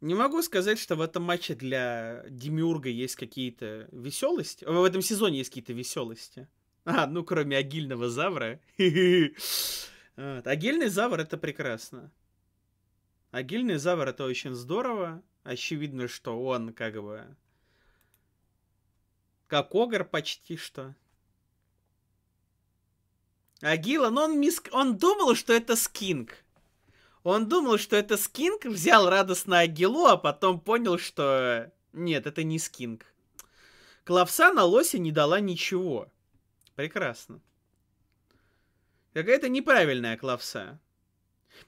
Не могу сказать, что в этом матче для Демиурга есть какие-то веселости. В этом сезоне есть какие-то веселости. А, ну кроме агильного завра. Агильный завр это прекрасно. Агильный завр это очень здорово. Очевидно, что он как бы... Как Огр почти что. Агила, но ну, он, миск... он думал, что это Скинг. Он думал, что это Скинг, взял радостно Агилу, а потом понял, что... Э, нет, это не Скинг. Клавса на лосе не дала ничего. Прекрасно. Какая-то неправильная клавса.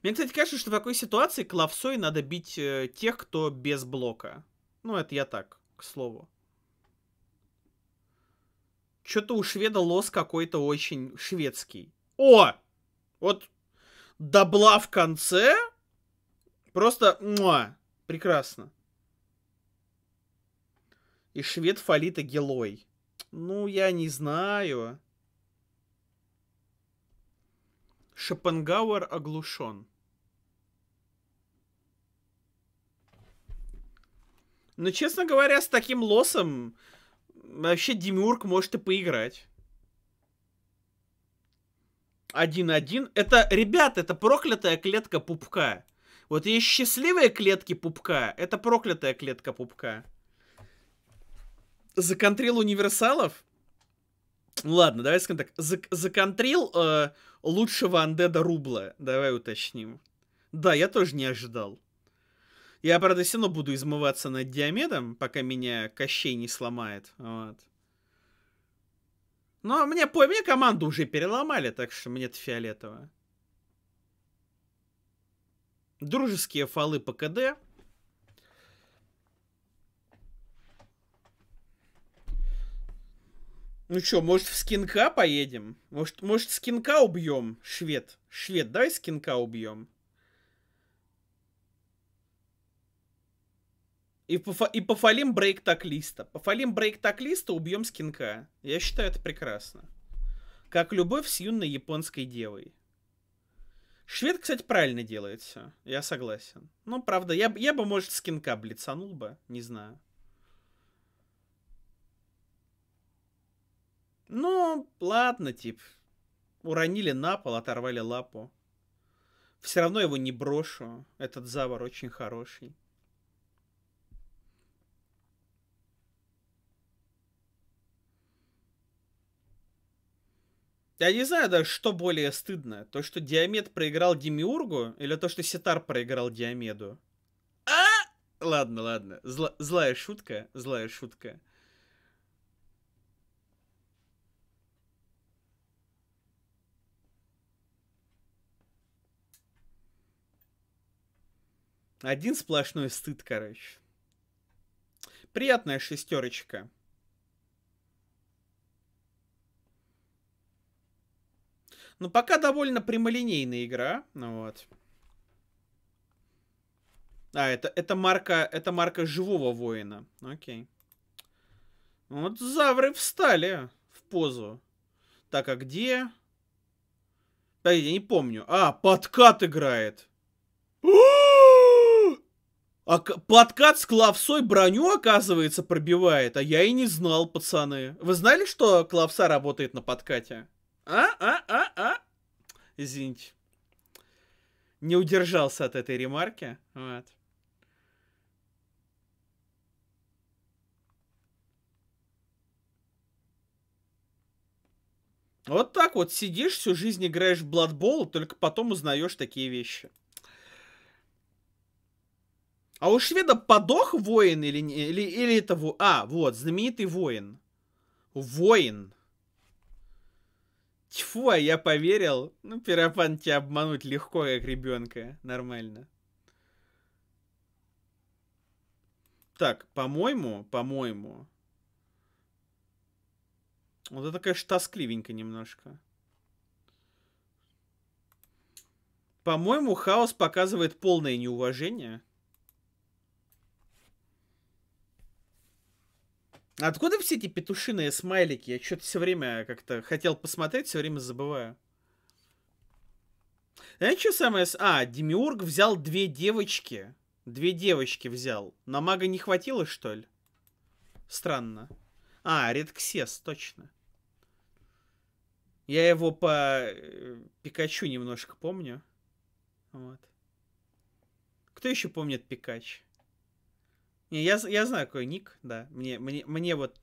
Мне, кстати, кажется, что в такой ситуации клавсой надо бить э, тех, кто без блока. Ну, это я так, к слову. Что-то у шведа лос какой-то очень шведский. О! Вот добла в конце просто муа, прекрасно. И швед Фалита Гелой. Ну, я не знаю. Шопенгауэр оглушен. Но, ну, честно говоря, с таким лосом вообще Демиург может и поиграть. 1-1. Это, ребят, это проклятая клетка пупка. Вот есть счастливые клетки пупка. Это проклятая клетка пупка. Законтрил универсалов? Ладно, давай скажем так. законтрил э, лучшего андеда рубла. Давай уточним. Да, я тоже не ожидал. Я, правда, все равно буду измываться над Диамедом, пока меня Кощей не сломает. Вот. Но мне, по, мне команду уже переломали, так что мне-то фиолетово. Дружеские фалы по КД. Ну чё, может в скинка поедем? Может, может скинка убьем, швед? Швед, давай скинка убьем. И по, и по брейк таклиста. По фалим брейк таклиста убьем скинка. Я считаю это прекрасно. Как любовь с юной японской девой. Швед, кстати, правильно делает все. Я согласен. Ну, правда, я, я бы, может, скинка блицанул бы. Не знаю. Ну, ладно, тип. Уронили на пол, оторвали лапу. Все равно его не брошу. Этот завар очень хороший. Я не знаю даже, что более стыдно. То, что Диамед проиграл Демиургу, или то, что Ситар проиграл Диамеду? А! Ладно, ладно. Зла злая шутка, злая шутка. Один сплошной стыд, короче. Приятная шестерочка. Ну пока довольно прямолинейная игра. Ну вот. А, это, это марка, это марка живого воина. Окей. Вот завры встали в позу. Так, а где? Да, я не помню. А, подкат играет. А подкат с клавсой броню, оказывается, пробивает. А я и не знал, пацаны. Вы знали, что клавса работает на подкате? А, а, а, а. Извините. Не удержался от этой ремарки. Вот. Вот так вот сидишь, всю жизнь играешь в Blood только потом узнаешь такие вещи. А у шведа подох воин или, или, или это... А, вот, знаменитый воин. Воин. Тьфу, а я поверил. Ну, пирофан тебя обмануть легко, как ребенка. Нормально. Так, по-моему, по-моему. Вот это, конечно, тоскливенько немножко. По-моему, хаос показывает полное неуважение. Откуда все эти петушиные смайлики? Я что-то все время как-то хотел посмотреть, все время забываю. Знаете, что самое... А, Демиург взял две девочки. Две девочки взял. На мага не хватило, что ли? Странно. А, Редксес, точно. Я его по э, Пикачу немножко помню. Вот. Кто еще помнит Пикач? Не, я, я знаю, какой ник, да. Мне, мне, мне вот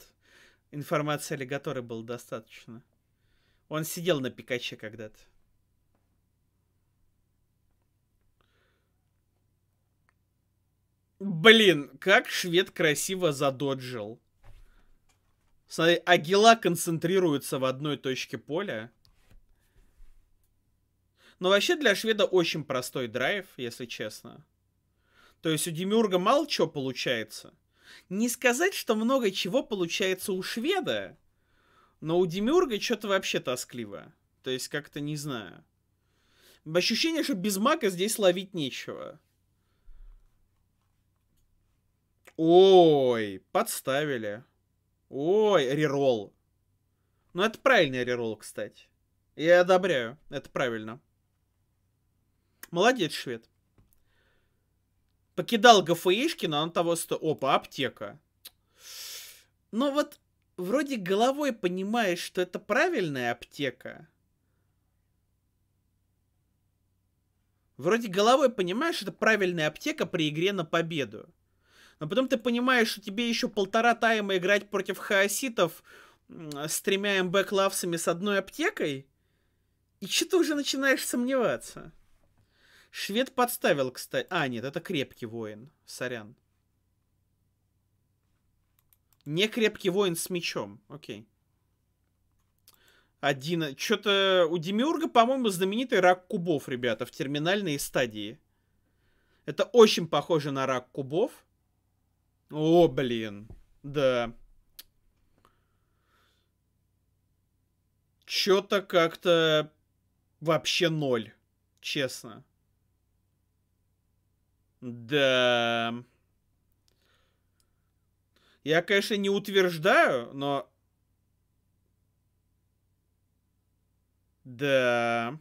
информации о Легаторе было достаточно. Он сидел на Пикаче когда-то. Блин, как швед красиво задоджил. Смотри, агила концентрируется в одной точке поля. Но вообще для шведа очень простой драйв, если честно. То есть у Демиурга мало чего получается. Не сказать, что много чего получается у шведа, но у Демиурга что-то вообще тоскливо. То есть как-то не знаю. Ощущение, что без мака здесь ловить нечего. Ой, подставили. Ой, рерол. Ну, это правильный рерол, кстати. Я одобряю. Это правильно. Молодец, швед. Покидал но а он того сто... Опа, аптека. Но вот вроде головой понимаешь, что это правильная аптека. Вроде головой понимаешь, что это правильная аптека при игре на победу. Но потом ты понимаешь, что тебе еще полтора тайма играть против хаоситов с тремя МБ-клавсами с одной аптекой. И что ты уже начинаешь сомневаться? Швед подставил, кстати. А, нет, это крепкий воин. Сорян. Не крепкий воин с мечом. Окей. Один. Что-то у Демиурга, по-моему, знаменитый рак кубов, ребята, в терминальной стадии. Это очень похоже на рак кубов. О, блин. Да. Что-то как-то вообще ноль. Честно. Да. Я, конечно, не утверждаю, но... Да.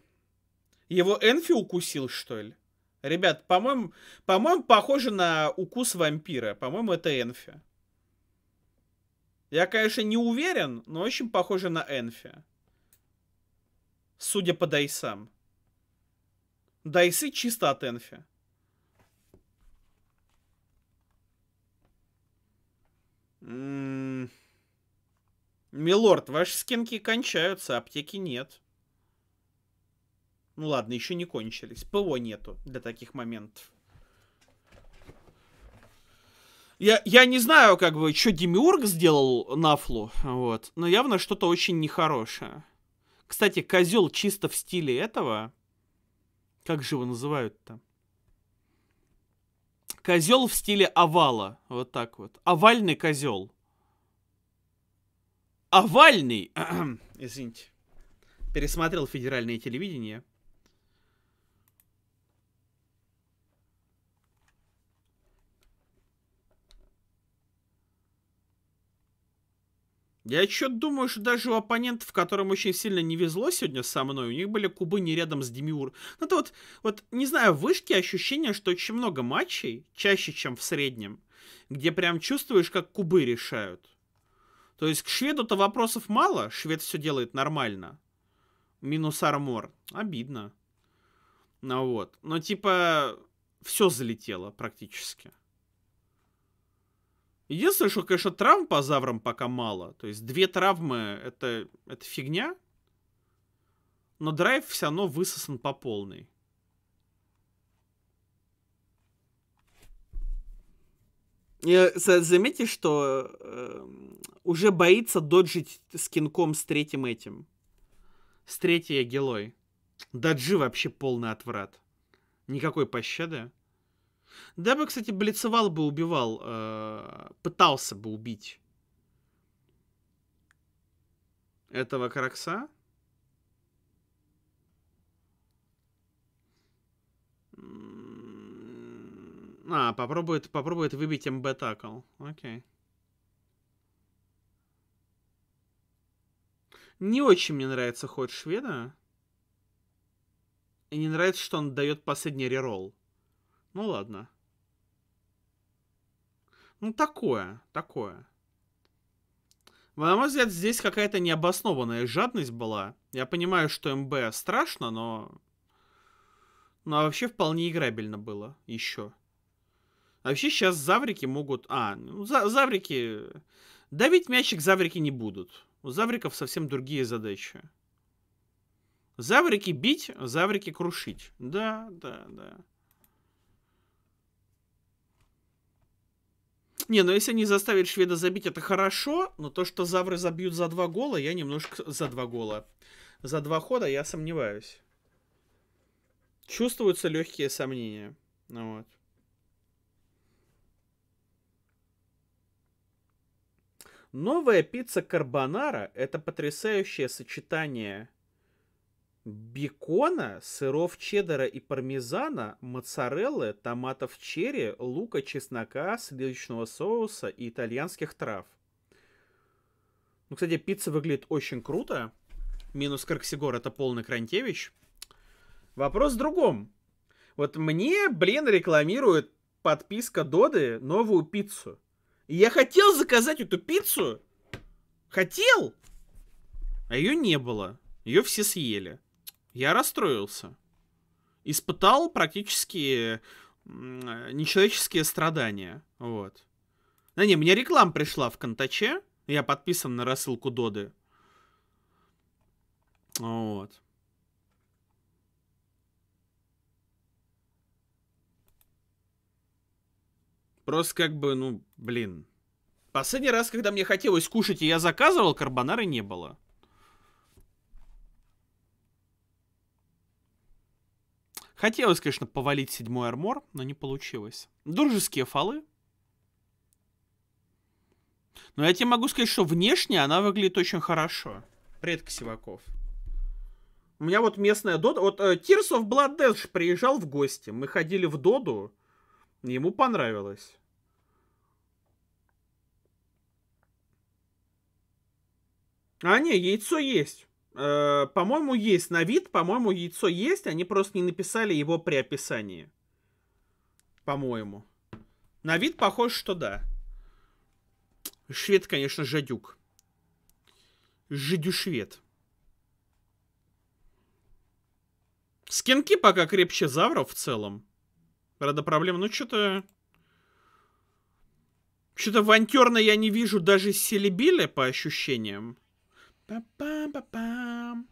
Его Энфи укусил, что ли? Ребят, по-моему, по-моему, похоже на укус вампира. По-моему, это Энфи. Я, конечно, не уверен, но очень похоже на Энфи. Судя по дайсам. Дайсы чисто от Энфи. Милорд, ваши скинки кончаются, аптеки нет. Ну ладно, еще не кончились. ПО нету для таких моментов. Я, я не знаю, как бы, что Демиург сделал Нафлу, вот, но явно что-то очень нехорошее. Кстати, козел чисто в стиле этого. Как же его называют-то? Козел в стиле овала. Вот так вот. Овальный козел. Овальный! Извините. Пересмотрел федеральное телевидение. Я еще думаю, что даже у оппонентов, которым очень сильно не везло сегодня со мной, у них были кубы не рядом с Демиур. Ну, это вот, вот, не знаю, в вышке ощущение, что очень много матчей, чаще, чем в среднем, где прям чувствуешь, как кубы решают. То есть к шведу-то вопросов мало, швед все делает нормально. Минус армор. Обидно. Ну вот. Но типа все залетело практически. Единственное, что, конечно, травм по заврам пока мало. То есть две травмы это, это фигня. Но драйв все равно высосан по полной. И э, заметьте, что э, уже боится доджить с кинком с третьим этим. С третьей гелой. Доджи вообще полный отврат. Никакой пощады. Да бы, кстати, блицевал бы, убивал, э, пытался бы убить этого Каракса. А, попробует, попробует выбить МБ Такл. Окей. Не очень мне нравится ход шведа. И не нравится, что он дает последний реролл. Ну ладно. Ну такое, такое. На мой взгляд, здесь какая-то необоснованная жадность была. Я понимаю, что МБ страшно, но... Но вообще вполне играбельно было еще. А вообще сейчас заврики могут... А, ну, за заврики... Давить мячик заврики не будут. У завриков совсем другие задачи. Заврики бить, заврики крушить. Да, да, да. Не, ну если они заставят шведа забить, это хорошо, но то, что завры забьют за два гола, я немножко... За два гола. За два хода я сомневаюсь. Чувствуются легкие сомнения. Ну вот. Новая пицца карбонара – это потрясающее сочетание бекона, сыров чеддера и пармезана, моцареллы, томатов черри, лука, чеснока, сливочного соуса и итальянских трав. Ну, кстати, пицца выглядит очень круто. Минус Карксигор это полный Крантевич. Вопрос в другом. Вот мне, блин, рекламирует подписка Доды новую пиццу. И я хотел заказать эту пиццу. Хотел! А ее не было. Ее все съели. Я расстроился. Испытал практически нечеловеческие страдания. Вот. Да не, мне реклама пришла в Контаче. Я подписан на рассылку Доды. Вот. Просто как бы, ну, блин. Последний раз, когда мне хотелось кушать, и я заказывал, карбонары не было. Хотелось, конечно, повалить седьмой армор, но не получилось. Дружеские фалы. Но я тебе могу сказать, что внешне она выглядит очень хорошо. Предки Сиваков. У меня вот местная Дода... Вот э, Tears of Blood Dash приезжал в гости. Мы ходили в Доду. Ему понравилось. А, не, яйцо есть. Э, по-моему, есть на вид, по-моему, яйцо есть, они просто не написали его при описании. По-моему. На вид похоже, что да. Швед, конечно, жадюк. Жадюшвед. Скинки пока крепче завров в целом. Правда, проблем, ну, что-то... Что-то вантерно я не вижу даже Селебиля по ощущениям па бам, па пам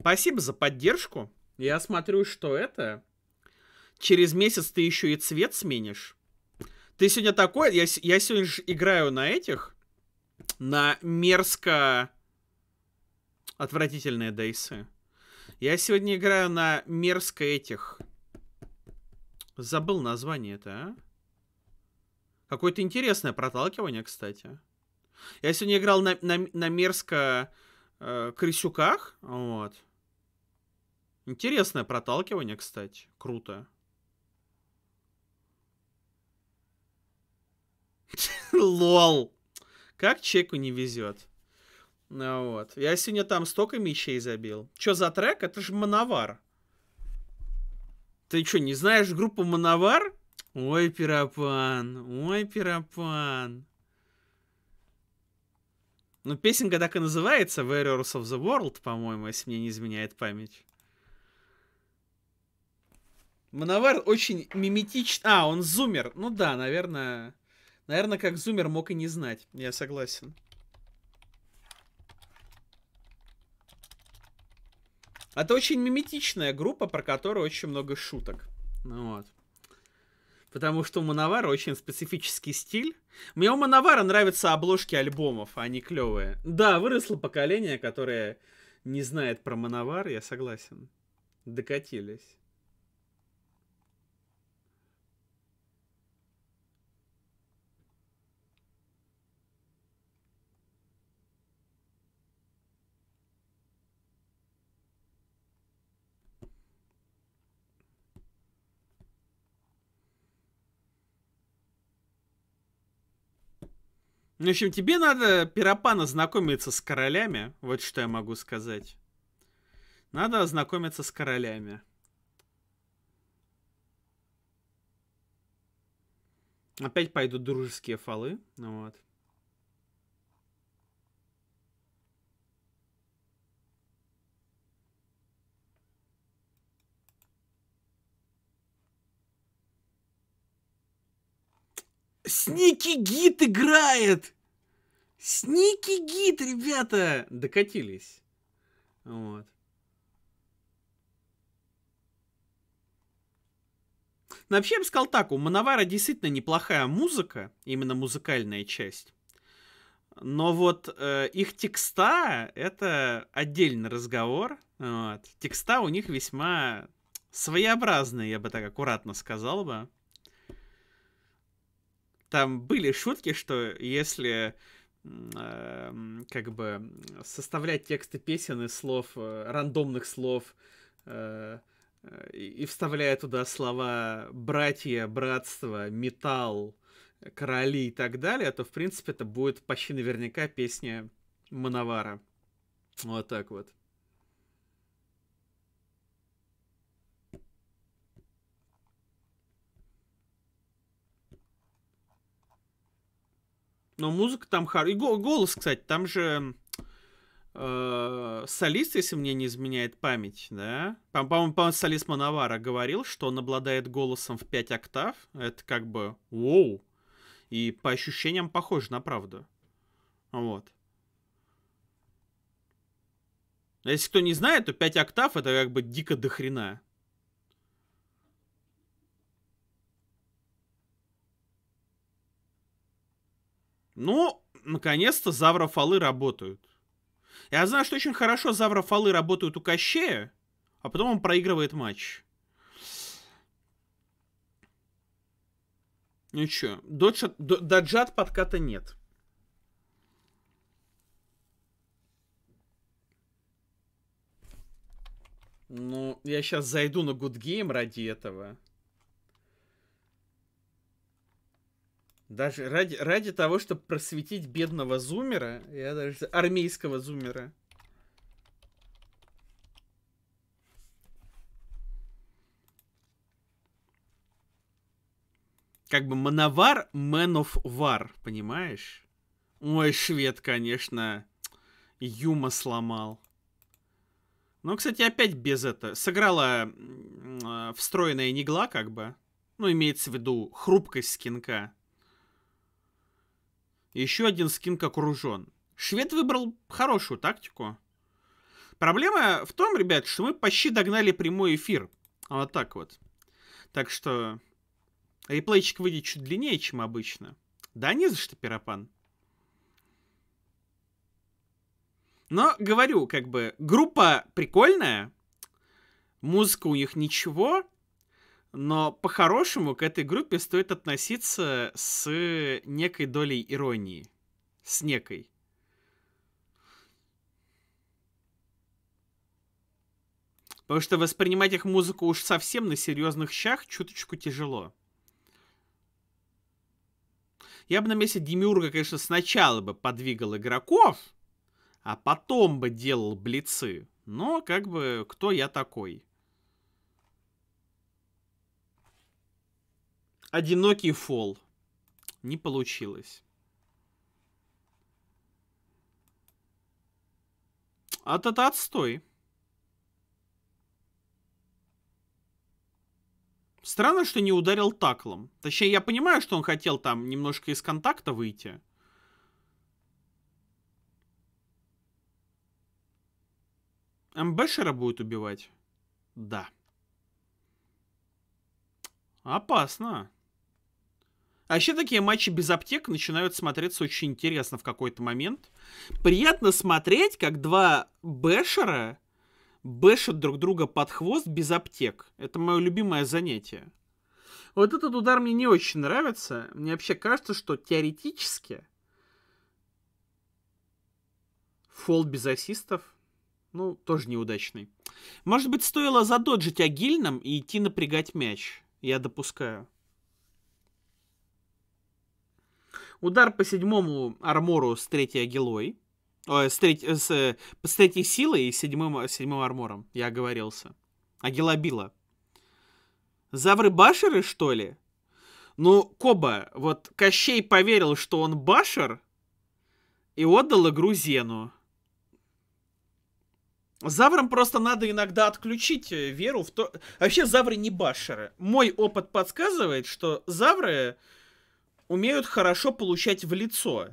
Спасибо за поддержку. Я смотрю, что это. Через месяц ты еще и цвет сменишь. Ты сегодня такой... Я, я сегодня же играю на этих. На мерзко... Отвратительные дейсы. Я сегодня играю на мерзко этих... Забыл название это, а? Какое-то интересное проталкивание, кстати. Я сегодня играл на, на, на мерзко э, крысюках. Вот. Интересное проталкивание, кстати. Круто. Лол. Как чеку не везет. Ну вот. Я сегодня там столько мечей забил. Чё за трек? Это же Мановар. Ты что, не знаешь группу Мановар? Ой, пиропан, ой, пиропан. Ну, песенка так и называется, Warriors of the World, по-моему, если мне не изменяет память. Мановар очень миметичный. А, он зумер. Ну да, наверное... Наверное, как зумер мог и не знать. Я согласен. Это очень миметичная группа, про которую очень много шуток. Ну вот. Потому что у Мановара очень специфический стиль. Мне у Мановара нравятся обложки альбомов, они клевые. Да, выросло поколение, которое не знает про Мановар, я согласен. Докатились. Ну, в общем, тебе надо пирапана знакомиться с королями. Вот что я могу сказать. Надо ознакомиться с королями. Опять пойдут дружеские фалы, ну Вот. Сники Гит играет! Сники Гит, ребята! Докатились. Вот. Но ну, вообще, я бы сказал так, у Мановара действительно неплохая музыка, именно музыкальная часть. Но вот э, их текста — это отдельный разговор. Вот. Текста у них весьма своеобразные, я бы так аккуратно сказал бы. Там были шутки, что если эм, как бы составлять тексты песен из слов, э, рандомных слов, э, э, и вставляя туда слова «братья», «братство», «металл», «короли» и так далее, то, в принципе, это будет почти наверняка песня Мановара. Вот так вот. Но музыка там хорошая. И голос, кстати, там же э, солист, если мне не изменяет память, да? По-моему, по солист Мановара говорил, что он обладает голосом в 5 октав. Это как бы вау. И по ощущениям похоже на правду. Вот. Если кто не знает, то 5 октав это как бы дико дохрена. Ну, наконец-то заврофолы работают. Я знаю, что очень хорошо заврофолы работают у Кощея, а потом он проигрывает матч. Ну чё, доджа, доджат подката нет. Ну, я сейчас зайду на Good Game ради этого. Даже ради, ради того, чтобы просветить бедного зумера, я даже армейского зумера. Как бы мановар, man of war, понимаешь? Ой, швед, конечно, Юма сломал. Ну, кстати, опять без этого Сыграла э, встроенная негла, как бы. Ну, имеется в виду хрупкость скинка. Еще один скин как окружен. Швед выбрал хорошую тактику. Проблема в том, ребят, что мы почти догнали прямой эфир. Вот так вот. Так что реплейчик выйдет чуть длиннее, чем обычно. Да не за что, пиропан. Но, говорю, как бы, группа прикольная, музыка у них ничего, но по-хорошему к этой группе стоит относиться с некой долей иронии. С некой. Потому что воспринимать их музыку уж совсем на серьезных щах чуточку тяжело. Я бы на месте Демиурга, конечно, сначала бы подвигал игроков, а потом бы делал блицы. Но как бы кто я такой? Одинокий фол. Не получилось. А то то отстой. Странно, что не ударил таклом. Точнее, я понимаю, что он хотел там немножко из контакта выйти. МБшера будет убивать? Да. Опасно. А еще такие матчи без аптек начинают смотреться очень интересно в какой-то момент. Приятно смотреть, как два бэшера бэшат друг друга под хвост без аптек. Это мое любимое занятие. Вот этот удар мне не очень нравится. Мне вообще кажется, что теоретически фол без ассистов, ну, тоже неудачный. Может быть, стоило задоджить агильным и идти напрягать мяч. Я допускаю. Удар по седьмому армору с третьей агилой. О, э, с, треть, э, с, э, с третьей силой и седьмым, седьмым армором. Я оговорился. Агила била. Завры башеры, что ли? Ну, Коба, вот Кощей поверил, что он башер, и отдал игру Зену. Заврам просто надо иногда отключить веру в то... Вообще, завры не башеры. Мой опыт подсказывает, что завры умеют хорошо получать в лицо.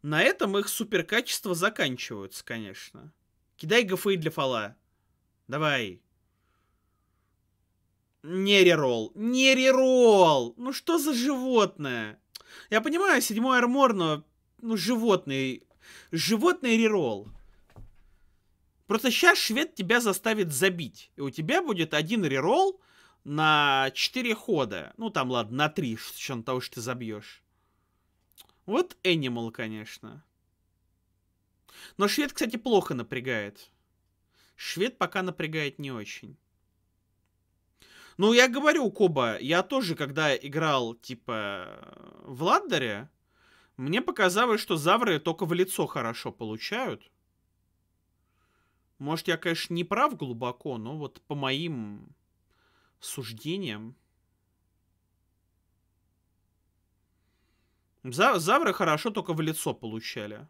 На этом их суперкачества заканчиваются, конечно. Кидай ГФИ для фала. Давай. Не рерол. Не рерол! Ну что за животное? Я понимаю, седьмой армор, но... Ну, животный... Животный рерол. Просто сейчас швед тебя заставит забить. И у тебя будет один рерол на 4 хода. Ну, там, ладно, на 3, с учетом того, что ты забьешь. Вот Animal, конечно. Но швед, кстати, плохо напрягает. Швед пока напрягает не очень. Ну, я говорю, Коба, я тоже, когда играл, типа, в Ладдере, мне показалось, что завры только в лицо хорошо получают. Может, я, конечно, не прав глубоко, но вот по моим суждением. За Завры хорошо только в лицо получали.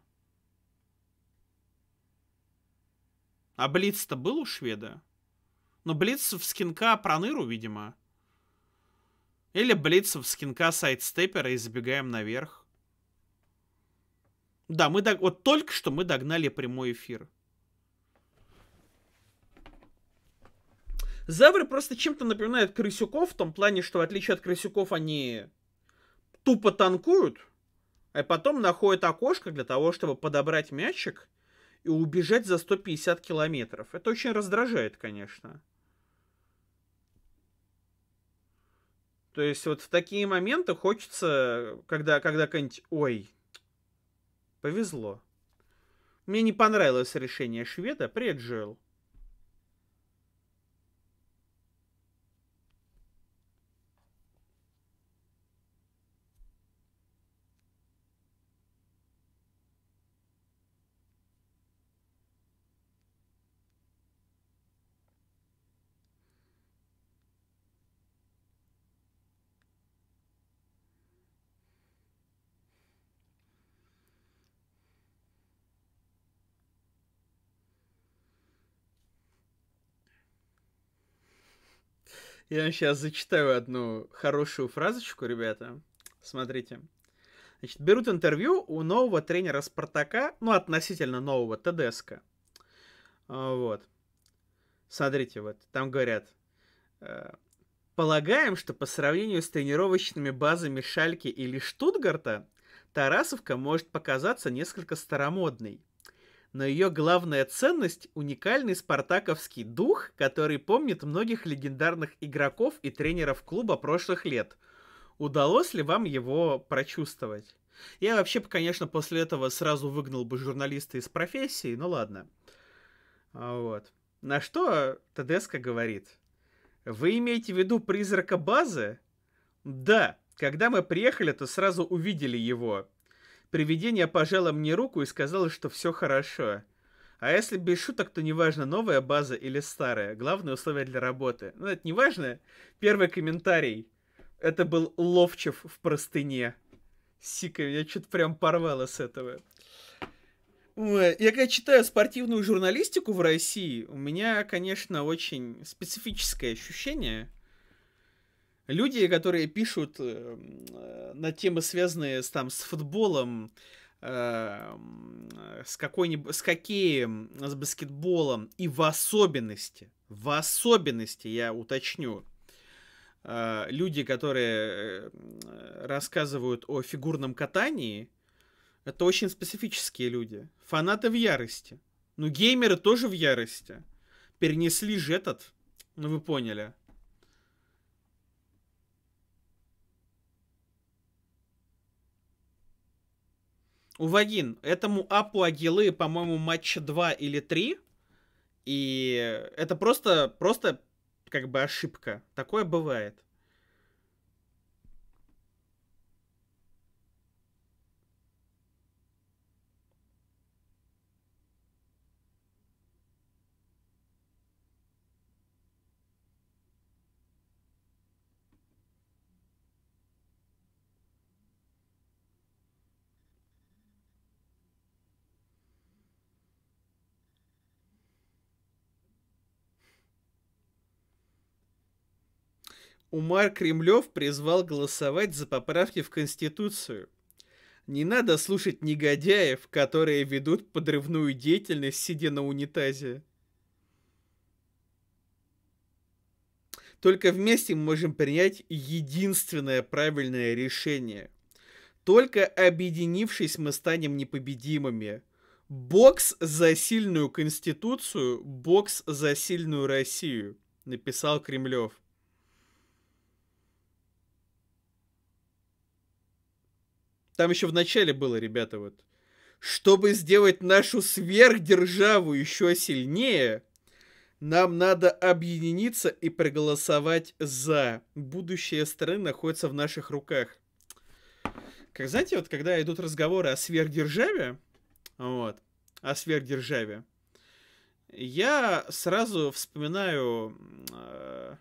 А Блиц-то был у шведа? Но ну, Блиц в скинка проныру, видимо. Или Блиц в скинка сайдстепера и забегаем наверх. Да, мы дог... вот только что мы догнали прямой эфир. Зевры просто чем-то напоминают крысюков в том плане, что в отличие от крысюков они тупо танкуют, а потом находят окошко для того, чтобы подобрать мячик и убежать за 150 километров. Это очень раздражает, конечно. То есть вот в такие моменты хочется, когда, когда какой-нибудь, ой, повезло. Мне не понравилось решение шведа, привет, Джоэл. Я сейчас зачитаю одну хорошую фразочку, ребята. Смотрите. Значит, берут интервью у нового тренера Спартака, ну, относительно нового, ТДСК. А, вот. Смотрите, вот, там говорят, э, Полагаем, что по сравнению с тренировочными базами Шальки или Штутгарта, Тарасовка может показаться несколько старомодной но ее главная ценность — уникальный спартаковский дух, который помнит многих легендарных игроков и тренеров клуба прошлых лет. Удалось ли вам его прочувствовать? Я вообще, бы, конечно, после этого сразу выгнал бы журналиста из профессии, но ладно. А вот. На что Тедеско говорит? Вы имеете в виду призрака базы? Да, когда мы приехали, то сразу увидели его. Привидение пожало мне руку и сказало, что все хорошо. А если без шуток, то неважно, новая база или старая. Главное условие для работы. Ну, это неважно. Первый комментарий. Это был Ловчев в простыне. Сика, меня что-то прям порвало с этого. я когда читаю спортивную журналистику в России, у меня, конечно, очень специфическое ощущение – люди, которые пишут э, на темы, связанные с, там, с футболом, э, с какой-нибудь, с хоккеем, с баскетболом, и в особенности, в особенности, я уточню, э, люди, которые э, рассказывают о фигурном катании, это очень специфические люди. Фанаты в ярости. Ну, геймеры тоже в ярости. Перенесли же этот, ну вы поняли у Вагин этому апу Агилы, по-моему, матча 2 или 3. И это просто, просто как бы ошибка. Такое бывает. Умар Кремлев призвал голосовать за поправки в Конституцию. Не надо слушать негодяев, которые ведут подрывную деятельность, сидя на унитазе. Только вместе мы можем принять единственное правильное решение. Только объединившись, мы станем непобедимыми. Бокс за сильную конституцию, бокс за сильную Россию, написал Кремлев. Там еще в начале было, ребята, вот. Чтобы сделать нашу сверхдержаву еще сильнее, нам надо объединиться и проголосовать за. Будущее страны находится в наших руках. Как знаете, вот когда идут разговоры о сверхдержаве, вот, о сверхдержаве, я сразу вспоминаю э,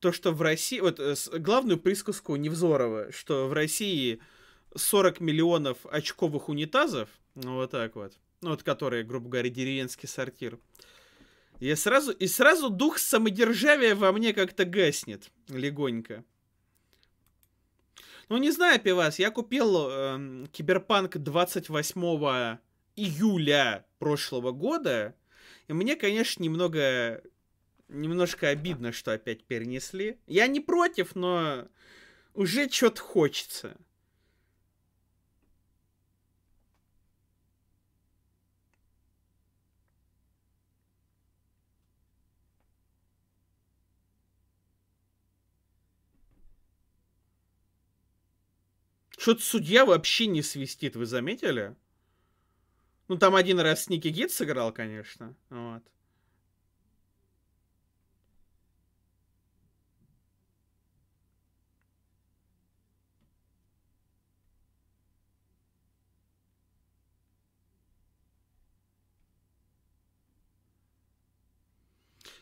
то, что в России, вот э, главную присказку Невзорова, что в России э, 40 миллионов очковых унитазов, ну вот так вот, ну вот которые, грубо говоря, деревенский сортир, я сразу, и сразу дух самодержавия во мне как-то гаснет легонько. Ну, не знаю, пивас, я купил э, Киберпанк 28 июля прошлого года, и мне, конечно, немного, немножко обидно, что опять перенесли. Я не против, но уже что-то хочется. Что-то судья вообще не свистит, вы заметили? Ну, там один раз Ники Гид сыграл, конечно. Вот.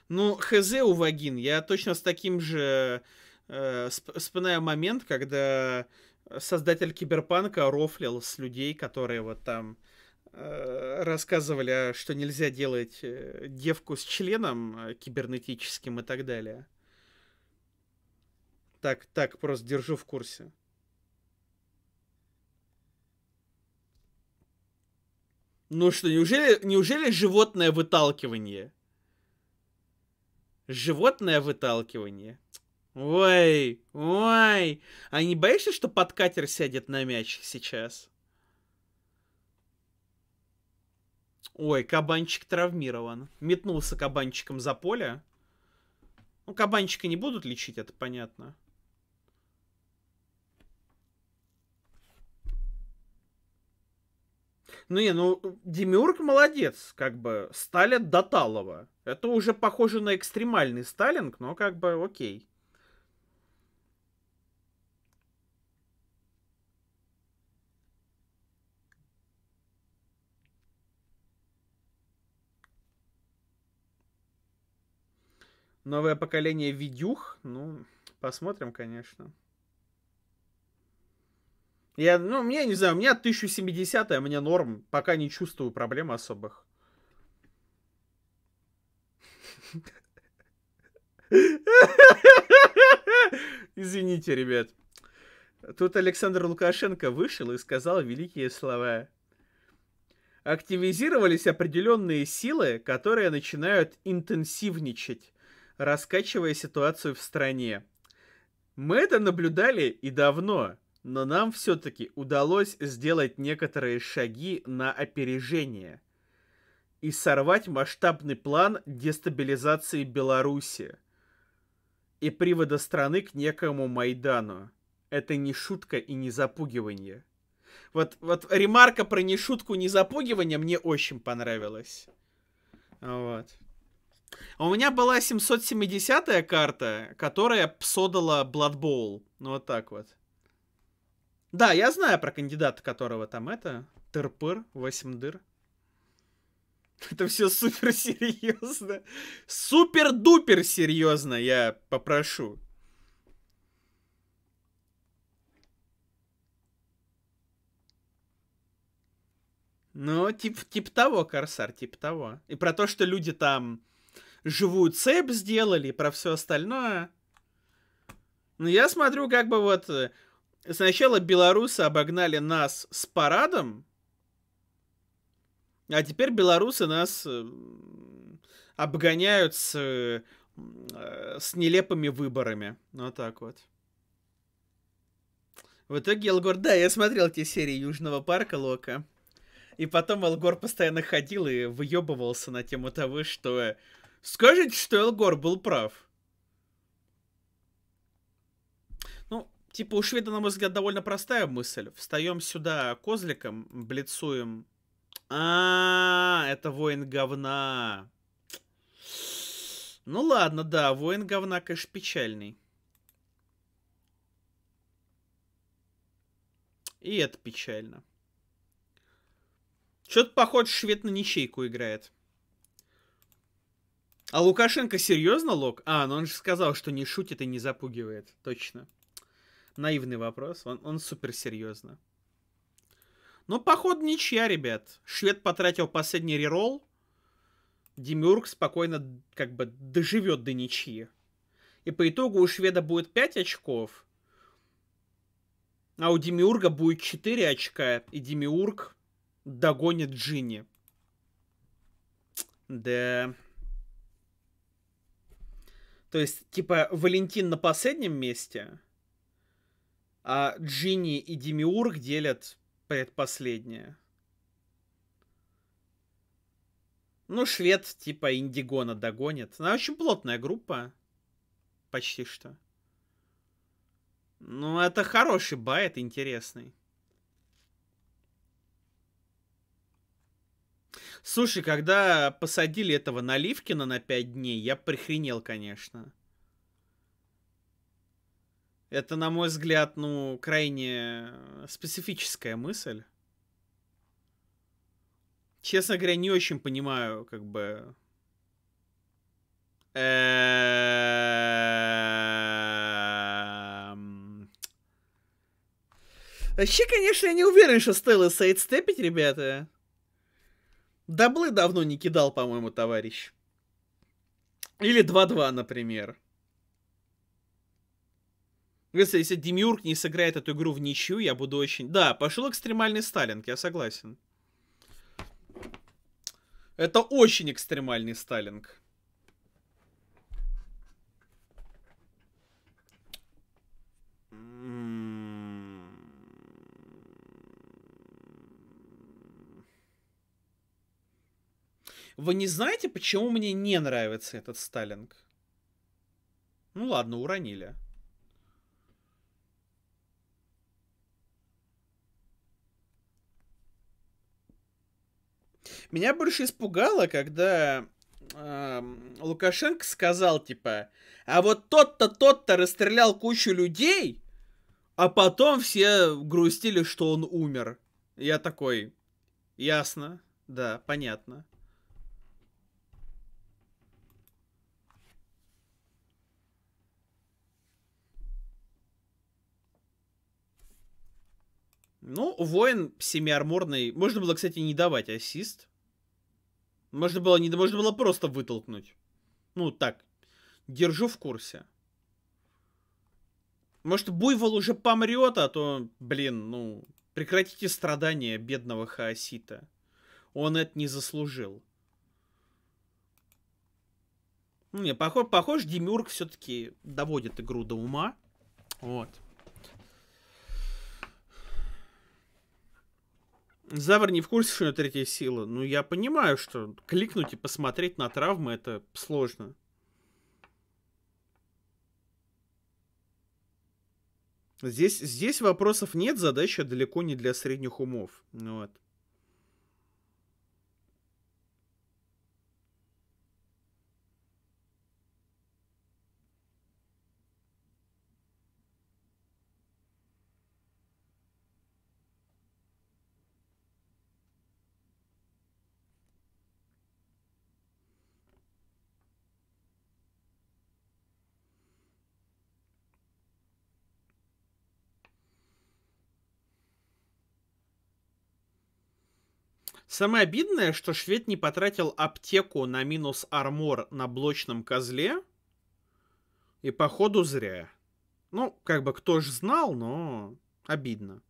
Ну, хз у Вагин. Я точно с таким же э, вспоминаю момент, когда создатель Киберпанка рофлил с людей, которые вот там э, рассказывали, а, что нельзя делать э, девку с членом э, кибернетическим и так далее. Так, так, просто держу в курсе. Ну что, неужели, неужели животное выталкивание? Животное выталкивание. Ой, ой. А не боишься, что подкатер сядет на мяч сейчас? Ой, кабанчик травмирован. Метнулся кабанчиком за поле. Ну, кабанчика не будут лечить, это понятно. Ну не, ну Демиург молодец, как бы сталят до Талова. Это уже похоже на экстремальный сталинг, но как бы окей. Новое поколение видюх, ну, посмотрим, конечно. Я, ну, мне, не знаю, у меня 1070, а мне норм, пока не чувствую проблем особых. Извините, ребят. Тут Александр Лукашенко вышел и сказал великие слова. Активизировались определенные силы, которые начинают интенсивничать раскачивая ситуацию в стране. Мы это наблюдали и давно, но нам все-таки удалось сделать некоторые шаги на опережение и сорвать масштабный план дестабилизации Беларуси и привода страны к некому Майдану. Это не шутка и не запугивание. Вот, вот ремарка про не шутку, не запугивание мне очень понравилась. Вот. А у меня была 770-я карта, которая псодала Blood Bowl. Ну, вот так вот. Да, я знаю про кандидата, которого там это... Тырпыр, 8 дыр. Это все супер серьезно. Супер-дупер серьезно, я попрошу. Ну, тип, тип того, Корсар, тип того. И про то, что люди там живую цепь сделали, про все остальное. Но ну, я смотрю, как бы вот э, сначала белорусы обогнали нас с парадом, а теперь белорусы нас э, обгоняют с, э, с нелепыми выборами. Вот так вот. В итоге Элгор... Да, я смотрел те серии Южного парка Лока. И потом Элгор постоянно ходил и выебывался на тему того, что Скажите, что Элгор был прав. Ну, типа у шведа, на мой взгляд, довольно простая мысль. Встаем сюда козликом, блицуем. А, это воин говна. Ну ладно, да, воин говна, конечно, печальный. И это печально. Что-то, похоже, швед на ничейку играет. А Лукашенко серьезно лок? А, ну он же сказал, что не шутит и не запугивает. Точно. Наивный вопрос. Он, он супер серьезно. Ну, поход ничья, ребят. Швед потратил последний рерол, Демиург спокойно как бы доживет до ничьи. И по итогу у шведа будет 5 очков. А у Демиурга будет 4 очка. И Демиург догонит Джинни. Да... То есть, типа, Валентин на последнем месте, а Джинни и Демиург делят предпоследнее. Ну, швед, типа, Индигона догонит. Она ну, очень плотная группа. Почти что. Ну, это хороший байт, интересный. Слушай, когда посадили этого Наливкина на пять дней, я прихренел, конечно. Это, на мой взгляд, ну, крайне специфическая мысль. Честно говоря, не очень понимаю, как бы... Эм, Вообще, конечно, я не уверен, что стоило сайдстепить, ребята. Даблы давно не кидал, по-моему, товарищ. Или 2-2, например. Если, если Демиург не сыграет эту игру в ничью, я буду очень... Да, пошел экстремальный Сталинг, я согласен. Это очень экстремальный Сталинг. Вы не знаете, почему мне не нравится этот Сталинг? Ну ладно, уронили. Меня больше испугало, когда э, Лукашенко сказал, типа, а вот тот-то, тот-то расстрелял кучу людей, а потом все грустили, что он умер. Я такой, ясно, да, понятно. Ну, воин семиарморный. Можно было, кстати, не давать ассист. Можно было, не, можно было просто вытолкнуть. Ну, так. Держу в курсе. Может, Буйвол уже помрет, а то, блин, ну, прекратите страдания бедного Хаосита. Он это не заслужил. Не, похож, похож Демюрк все-таки доводит игру до ума. Вот. Завр не в курсе, что у него третья сила. Ну, я понимаю, что кликнуть и посмотреть на травмы это сложно. Здесь, здесь вопросов нет, задача далеко не для средних умов. Вот. Самое обидное, что швед не потратил аптеку на минус армор на блочном козле. И походу зря. Ну, как бы кто ж знал, но обидно.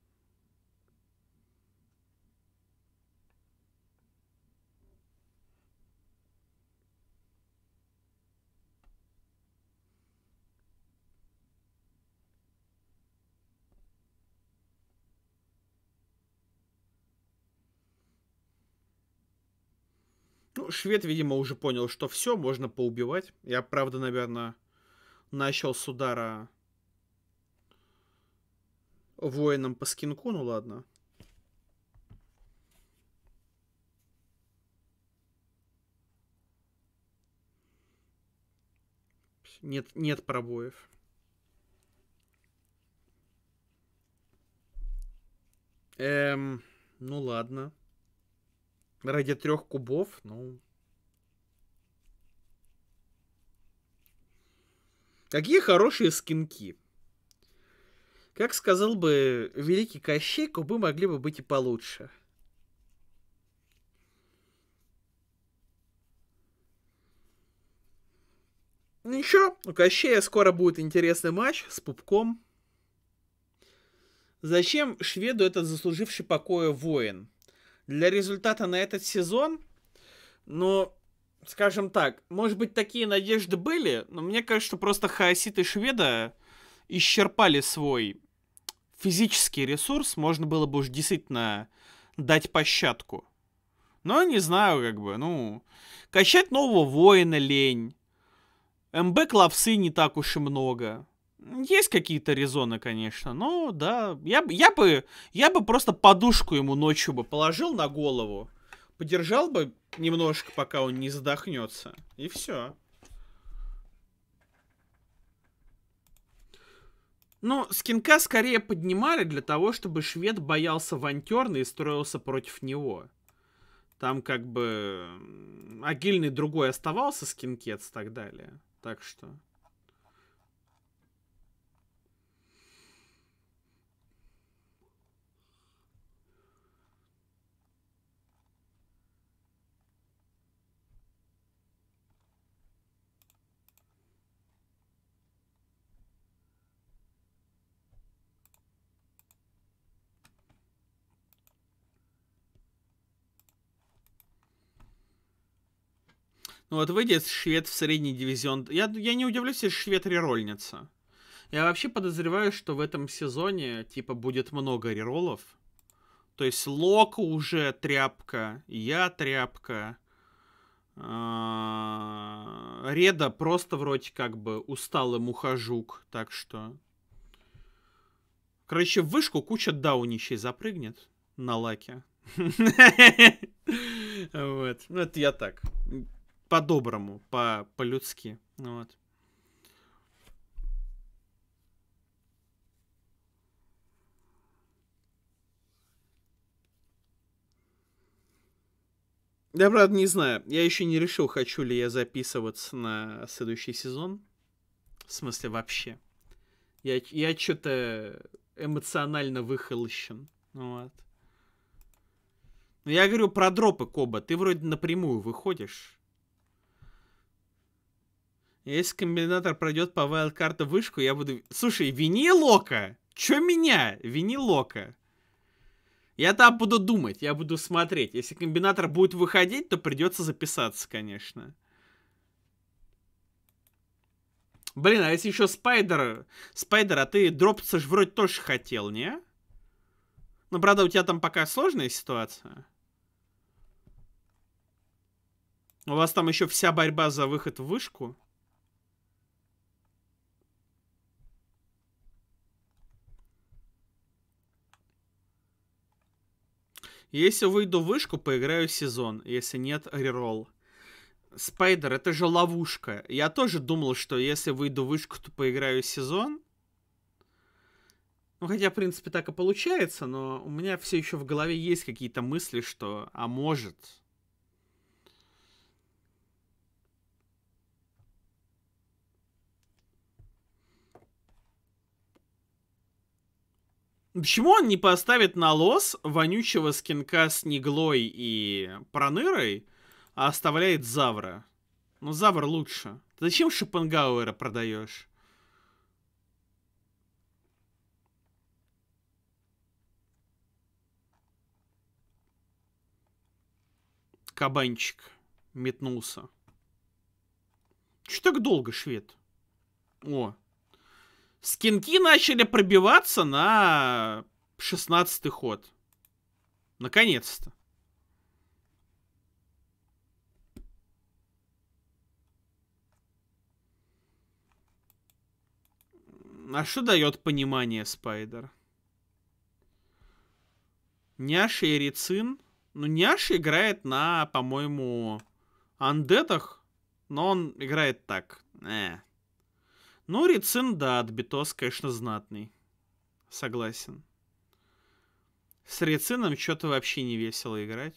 швед, видимо, уже понял, что все, можно поубивать. Я, правда, наверное, начал с удара воином по скинку, ну ладно. Нет, нет пробоев. Эм, ну ладно. Ради трех кубов, ну... Какие хорошие скинки. Как сказал бы великий Кощей, кубы могли бы быть и получше. Ну, ничего, у Кощея скоро будет интересный матч с пупком. Зачем шведу этот заслуживший покоя воин? для результата на этот сезон, но, скажем так, может быть, такие надежды были, но мне кажется, что просто хаоситы шведа исчерпали свой физический ресурс, можно было бы уж действительно дать пощадку. Но не знаю, как бы, ну... Качать нового воина лень. МБ клавсы не так уж и много. Есть какие-то резоны, конечно, но да, я, я бы, я бы просто подушку ему ночью бы положил на голову, подержал бы немножко, пока он не задохнется, и все. Ну, скинка скорее поднимали для того, чтобы швед боялся вантерна и строился против него. Там как бы... Агильный другой оставался, скинкетс и так далее. Так что... Ну вот выйдет швед в средний дивизион. Я, я не удивлюсь, если швед рерольница. Я вообще подозреваю, что в этом сезоне, типа, будет много реролов. То есть Лок уже тряпка, я тряпка. А, Реда просто вроде как бы усталый мухожук, так что... Короче, в вышку куча даунищей запрыгнет на лаке. Вот, ну это я так по-доброму, по, по-людски. Ну вот. Я, правда, не знаю. Я еще не решил, хочу ли я записываться на следующий сезон. В смысле, вообще. Я, я что-то эмоционально выхолощен. Ну вот. Но я говорю про дропы, Коба. Ты вроде напрямую выходишь. Если комбинатор пройдет по вайлдкарту вышку, я буду... Слушай, вини Лока! Чё меня? Вини Лока. Я там буду думать, я буду смотреть. Если комбинатор будет выходить, то придется записаться, конечно. Блин, а если еще Спайдер... Спайдер, а ты дропаться же вроде тоже хотел, не? Ну, правда, у тебя там пока сложная ситуация. У вас там еще вся борьба за выход в вышку. Если выйду в вышку, поиграю сезон. Если нет, реролл. Спайдер, это же ловушка. Я тоже думал, что если выйду в вышку, то поиграю сезон. Ну, хотя, в принципе, так и получается, но у меня все еще в голове есть какие-то мысли, что, а может, Почему он не поставит на лос вонючего скинка с Неглой и Пронырой, а оставляет Завра? Ну, Завр лучше. Ты зачем Шопенгауэра продаешь? Кабанчик метнулся. Че так долго, швед? О, Скинки начали пробиваться на 16 ход. Наконец-то. А что дает понимание Спайдер? Няша и Рицин. Ну, Няша играет на, по-моему, андетах, но он играет так. Э, ну, рецен, да, от Битос, конечно, знатный. Согласен. С рецином что-то вообще не весело играть.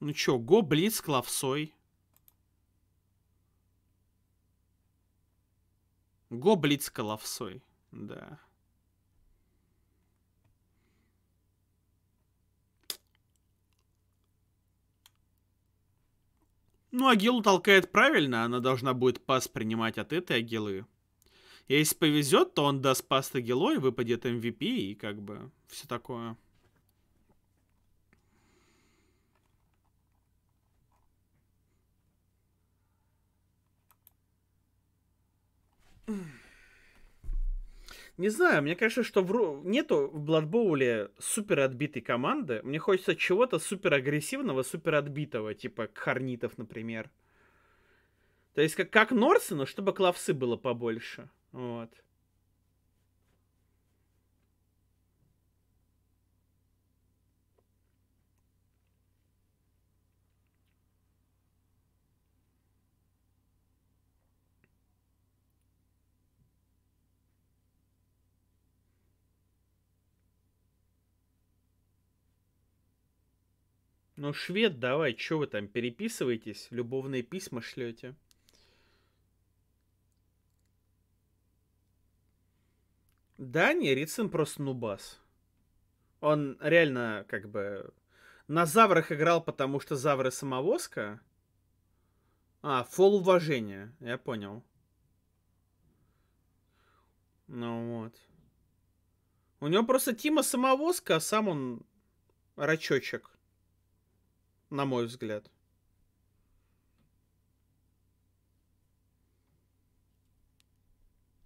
Ну чё, Го Блиц Клавсой. Го Блиц Клавсой, да. Ну, Агилу толкает правильно, она должна будет пас принимать от этой Агилы. Если повезет, то он даст пас Агилой, выпадет MVP и как бы все такое. Mm. Не знаю, мне кажется, что в... нету в Бладбоуле супер отбитой команды. Мне хочется чего-то супер агрессивного, супер отбитого, типа Харнитов, например. То есть как, как Норсы, но чтобы клавсы было побольше. Вот. Ну, швед, давай, что вы там переписываетесь, любовные письма шлете? Да, не, Рицин просто нубас. Он реально, как бы, на Заврах играл, потому что Завры самовозка. А, фол уважения, я понял. Ну вот. У него просто Тима самовозка, а сам он рачочек на мой взгляд.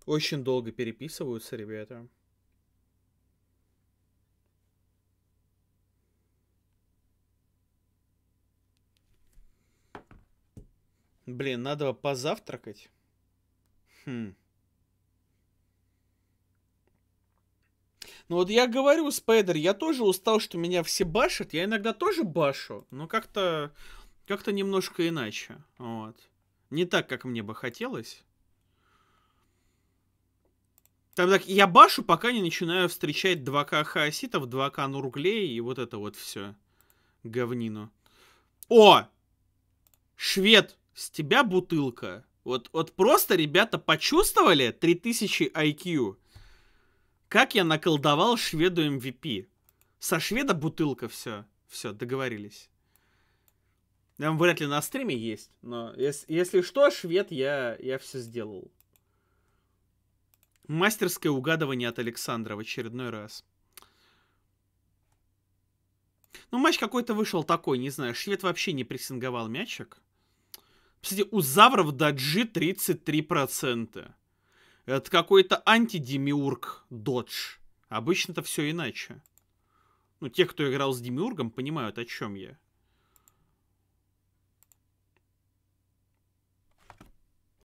Очень долго переписываются ребята. Блин, надо позавтракать. Хм. Ну вот я говорю, Спайдер, я тоже устал, что меня все башат. Я иногда тоже башу, но как-то как-то немножко иначе. Вот. Не так, как мне бы хотелось. Там так, я башу, пока не начинаю встречать 2К хаоситов, 2К нурглей и вот это вот все. Говнину. О! Швед, с тебя бутылка. Вот, вот просто, ребята, почувствовали 3000 IQ. Как я наколдовал шведу MVP? Эм Со шведа бутылка, все. Все, договорились. Там вряд ли на стриме есть, но если, если что, швед, я, я все сделал. Мастерское угадывание от Александра в очередной раз. Ну, матч какой-то вышел такой, не знаю. Швед вообще не прессинговал мячик. Кстати, у Завров даджи 33%. Это какой-то антидемиург Додж. Обычно-то все иначе. Ну, те, кто играл с Демиургом, понимают, о чем я.